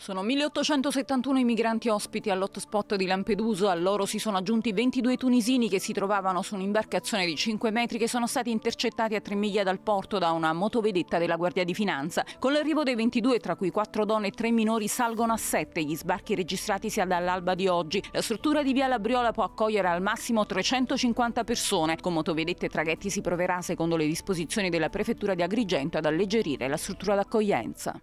Sono 1871 i migranti ospiti all'hotspot di Lampedusa, a loro si sono aggiunti 22 tunisini che si trovavano su un'imbarcazione di 5 metri che sono stati intercettati a 3 miglia dal porto da una motovedetta della Guardia di Finanza. Con l'arrivo dei 22, tra cui 4 donne e 3 minori, salgono a 7 gli sbarchi registrati sia dall'alba di oggi. La struttura di Via Labriola può accogliere al massimo 350 persone. Con motovedette e traghetti si proverà, secondo le disposizioni della Prefettura di Agrigento, ad alleggerire la struttura d'accoglienza.